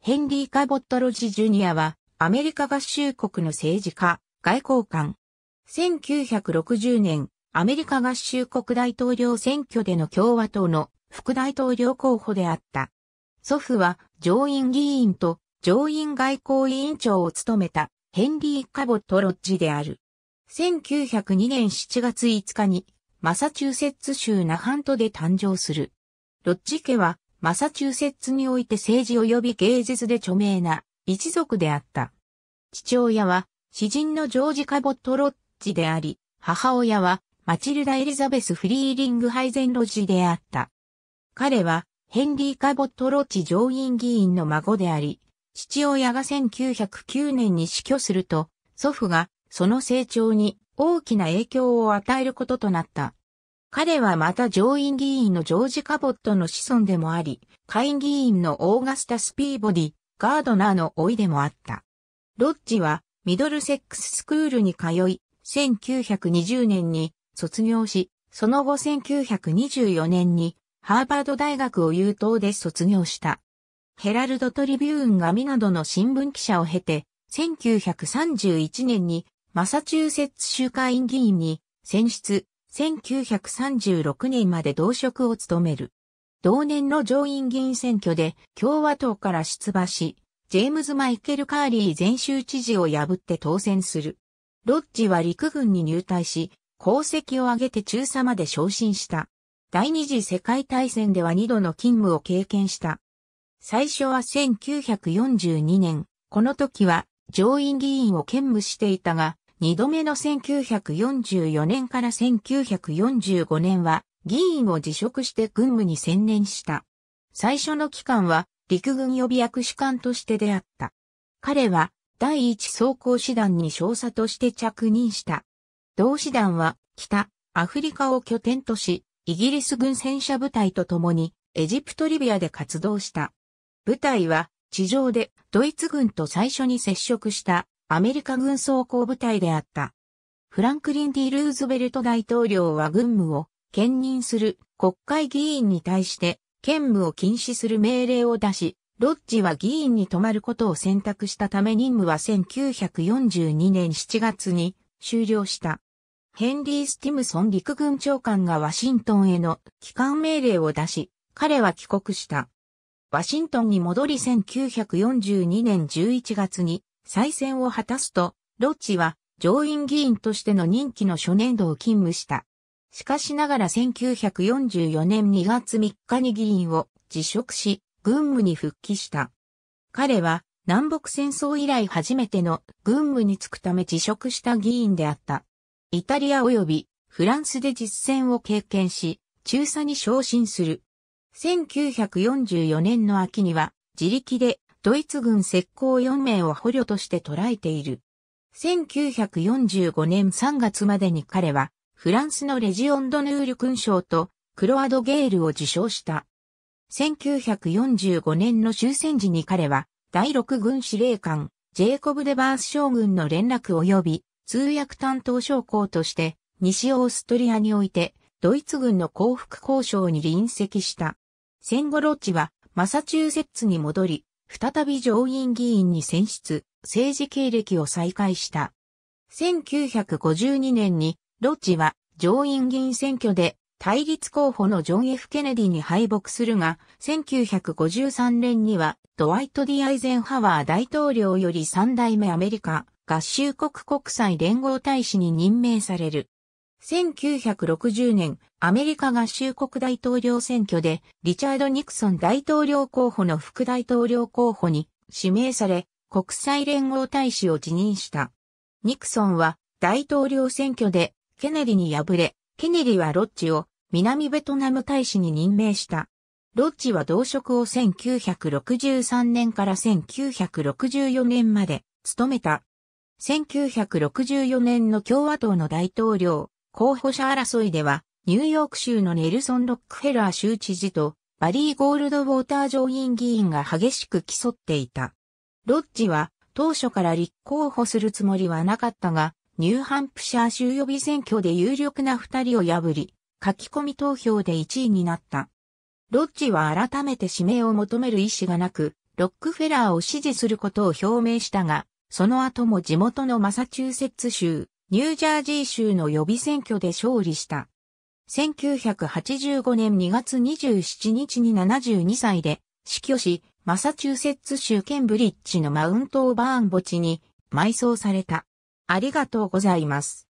ヘンリー・カボット・ロジ・ジュニアは、アメリカ合衆国の政治家、外交官。1960年、アメリカ合衆国大統領選挙での共和党の副大統領候補であった。祖父は上院議員と上院外交委員長を務めたヘンリー・カボット・ロッジである。1902年7月5日にマサチューセッツ州ナハントで誕生する。ロッジ家はマサチューセッツにおいて政治及び芸術で著名な一族であった。父親は詩人のジョージ・カボット・ロッジであり、母親はマチルダ・エリザベス・フリーリング・ハイゼン・ロジであった。彼はヘンリー・カボット・ロッジ上院議員の孫であり、父親が1909年に死去すると、祖父がその成長に大きな影響を与えることとなった。彼はまた上院議員のジョージ・カボットの子孫でもあり、下院議員のオーガスタス・ピーボディ、ガードナーの老いでもあった。ロッジはミドルセックススクールに通い、1920年に卒業し、その後1924年にハーバード大学を優等で卒業した。ヘラルド・トリビューンガミなどの新聞記者を経て、1931年にマサチューセッツ州会員議員に選出、1936年まで同職を務める。同年の上院議員選挙で共和党から出馬し、ジェームズ・マイケル・カーリー前州知事を破って当選する。ロッジは陸軍に入隊し、功績を挙げて中佐まで昇進した。第二次世界大戦では二度の勤務を経験した。最初は1942年、この時は上院議員を兼務していたが、2度目の1944年から1945年は議員を辞職して軍務に専念した。最初の期間は陸軍予備役士官として出会った。彼は第一装甲師団に少佐として着任した。同師団は北アフリカを拠点とし、イギリス軍戦車部隊と共にエジプトリビアで活動した。部隊は地上でドイツ軍と最初に接触したアメリカ軍装甲部隊であった。フランクリン・ D・ ルーズベルト大統領は軍務を兼任する国会議員に対して兼務を禁止する命令を出し、ロッジは議員に泊まることを選択したため任務は1942年7月に終了した。ヘンリー・スティムソン陸軍長官がワシントンへの帰還命令を出し、彼は帰国した。ワシントンに戻り1942年11月に再選を果たすと、ロッチは上院議員としての任期の初年度を勤務した。しかしながら1944年2月3日に議員を辞職し、軍務に復帰した。彼は南北戦争以来初めての軍務に就くため辞職した議員であった。イタリア及びフランスで実戦を経験し、中佐に昇進する。1944年の秋には自力でドイツ軍石膏4名を捕虜として捕らえている。1945年3月までに彼は、フランスのレジオンドヌール勲章と、クロアドゲールを受賞した。1945年の終戦時に彼は、第6軍司令官、ジェイコブ・デバース将軍の連絡及び、通訳担当将校として、西オーストリアにおいて、ドイツ軍の降伏交渉に臨席した。戦後ロッチは、マサチューセッツに戻り、再び上院議員に選出、政治経歴を再開した。1952年に、ロッジは上院議員選挙で対立候補のジョン・ F・ ケネディに敗北するが、1953年にはドワイト・ディ・アイゼンハワー大統領より3代目アメリカ合衆国国際連合大使に任命される。1960年、アメリカ合衆国大統領選挙で、リチャード・ニクソン大統領候補の副大統領候補に指名され、国際連合大使を辞任した。ニクソンは大統領選挙でケネディに敗れ、ケネディはロッチを南ベトナム大使に任命した。ロッチは同職を1963年から1964年まで務めた。1964年の共和党の大統領候補者争いでは、ニューヨーク州のネルソン・ロックフェラー州知事とバリー・ゴールドウォーター上院議員が激しく競っていた。ロッジは当初から立候補するつもりはなかったが、ニューハンプシャー州予備選挙で有力な二人を破り、書き込み投票で1位になった。ロッジは改めて指名を求める意思がなく、ロックフェラーを支持することを表明したが、その後も地元のマサチューセッツ州、ニュージャージー州の予備選挙で勝利した。1985年2月27日に72歳で死去し、マサチューセッツ州ケンブリッジのマウントオーバーン墓地に埋葬された。ありがとうございます。